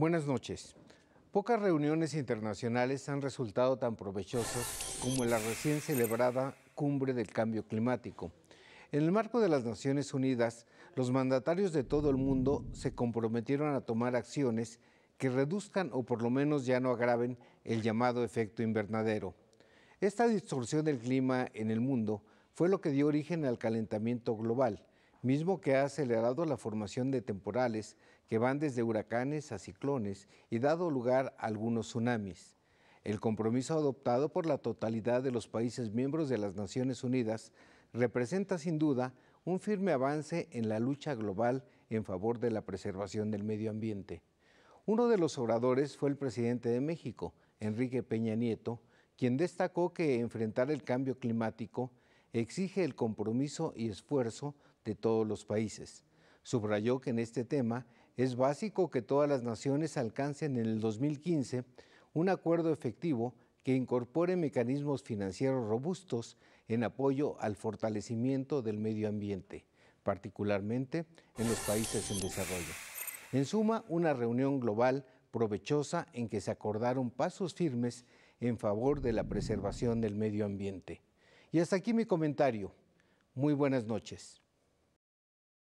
Buenas noches. Pocas reuniones internacionales han resultado tan provechosas como la recién celebrada Cumbre del Cambio Climático. En el marco de las Naciones Unidas, los mandatarios de todo el mundo se comprometieron a tomar acciones que reduzcan o por lo menos ya no agraven el llamado efecto invernadero. Esta distorsión del clima en el mundo fue lo que dio origen al calentamiento global, mismo que ha acelerado la formación de temporales que van desde huracanes a ciclones y dado lugar a algunos tsunamis. El compromiso adoptado por la totalidad de los países miembros de las Naciones Unidas representa sin duda un firme avance en la lucha global en favor de la preservación del medio ambiente. Uno de los oradores fue el presidente de México, Enrique Peña Nieto, quien destacó que enfrentar el cambio climático exige el compromiso y esfuerzo de todos los países. Subrayó que en este tema es básico que todas las naciones alcancen en el 2015 un acuerdo efectivo que incorpore mecanismos financieros robustos en apoyo al fortalecimiento del medio ambiente, particularmente en los países en desarrollo. En suma, una reunión global provechosa en que se acordaron pasos firmes en favor de la preservación del medio ambiente. Y hasta aquí mi comentario. Muy buenas noches.